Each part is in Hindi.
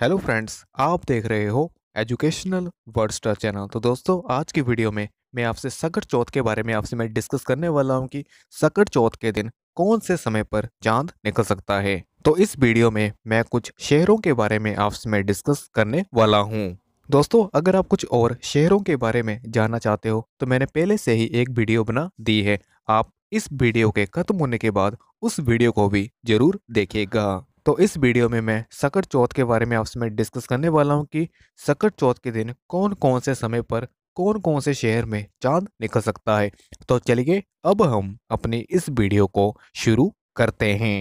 हेलो फ्रेंड्स आप देख रहे हो एजुकेशनल वर्ड स्टार चैनल तो दोस्तों आज की वीडियो में मैं आपसे सकट चौथ के बारे में आपसे मैं डिस्कस करने वाला हूं कि सकट चौथ के दिन कौन से समय पर चांद निकल सकता है तो इस वीडियो में मैं कुछ शहरों के बारे में आपसे मैं डिस्कस करने वाला हूँ दोस्तों अगर आप कुछ और शहरों के बारे में जानना चाहते हो तो मैंने पहले से ही एक वीडियो बना दी है आप इस वीडियो के खत्म होने के बाद उस वीडियो को भी जरूर देखिएगा तो इस वीडियो में मैं सकर चौथ के बारे में आपसे मैं डिस्कस करने वाला हूँ कि सकर चौथ के दिन कौन कौन से समय पर कौन कौन से शहर में चांद निकल सकता है तो चलिए अब हम अपनी इस वीडियो को शुरू करते हैं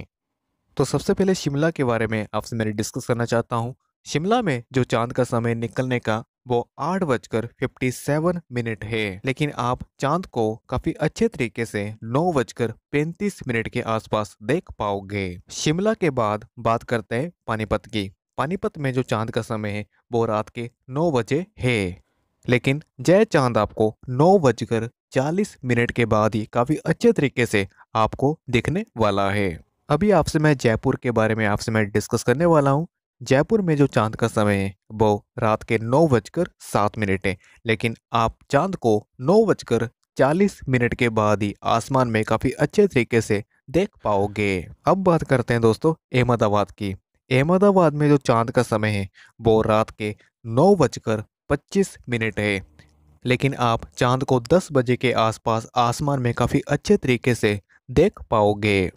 तो सबसे पहले शिमला के बारे में आपसे मैं डिस्कस करना चाहता हूँ शिमला में जो चांद का समय निकलने का वो आठ बजकर फिफ्टी सेवन मिनट है लेकिन आप चांद को काफी अच्छे तरीके से नौ बजकर पैंतीस मिनट के आसपास देख पाओगे शिमला के बाद बात करते हैं पानीपत की पानीपत में जो चांद का समय है वो रात के नौ बजे है लेकिन जय चांद आपको नौ बजकर चालीस मिनट के बाद ही काफ़ी अच्छे तरीके से आपको दिखने वाला है अभी आपसे मैं जयपुर के बारे में आपसे मैं डिस्कस करने वाला हूँ जयपुर में जो चांद का समय है वो रात के नौ बजकर सात मिनट है लेकिन आप चांद को नौ बजकर चालीस मिनट के बाद ही आसमान में काफ़ी अच्छे तरीके से देख पाओगे अब बात करते हैं दोस्तों अहमदाबाद की अहमदाबाद में जो चांद का समय है वो रात के नौ बजकर पच्चीस मिनट है लेकिन आप चांद को दस बजे के आसपास आसमान में काफ़ी अच्छे तरीके से देख पाओगे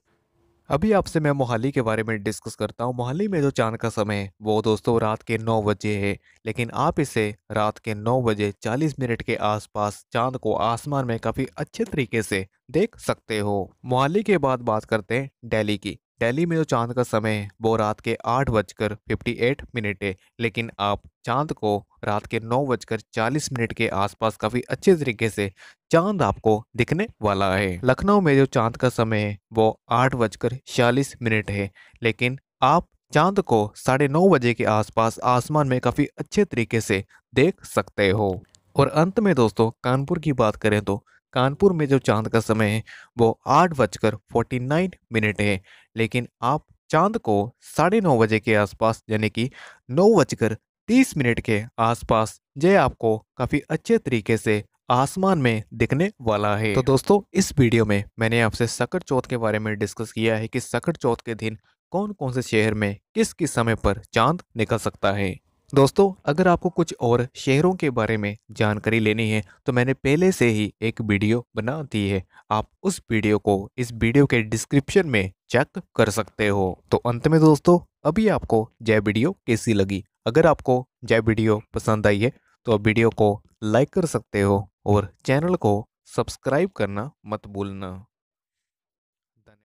अभी आपसे मैं मोहाली के बारे में डिस्कस करता हूँ मोहाली में जो चांद का समय है वो दोस्तों रात के नौ बजे है लेकिन आप इसे रात के नौ बजे चालीस मिनट के आसपास चांद को आसमान में काफ़ी अच्छे तरीके से देख सकते हो मोहाली के बाद बात करते हैं दिल्ली की दिल्ली में जो चांद का समय है वो रात के आठ बजकर फिफ्टी एट मिनट है लेकिन आप चांद को रात के नौ बजकर चालीस मिनट के आसपास काफ़ी अच्छे तरीके से चांद आपको दिखने वाला है लखनऊ में जो चांद का समय है वो आठ बजकर छियालीस मिनट है लेकिन आप चांद को साढ़े नौ बजे के आसपास आसमान में काफ़ी अच्छे तरीके से देख सकते हो और अंत में दोस्तों कानपुर की बात करें तो कानपुर में जो चांद का समय है वो आठ बजकर फोर्टी नाइन मिनट है लेकिन आप चांद को साढ़े नौ बजे के आसपास यानी कि नौ बजकर तीस मिनट के आसपास यह आपको काफ़ी अच्छे तरीके से आसमान में दिखने वाला है तो दोस्तों इस वीडियो में मैंने आपसे सकट चौथ के बारे में डिस्कस किया है कि सकट चौथ के दिन कौन कौन से शहर में किस किस समय पर चांद निकल सकता है दोस्तों अगर आपको कुछ और शहरों के बारे में जानकारी लेनी है तो मैंने पहले से ही एक वीडियो बना दी है आप उस वीडियो को इस वीडियो के डिस्क्रिप्शन में चेक कर सकते हो तो अंत में दोस्तों अभी आपको जय वीडियो कैसी लगी अगर आपको जय वीडियो पसंद आई है तो आप वीडियो को लाइक कर सकते हो और चैनल को सब्सक्राइब करना मत भूलना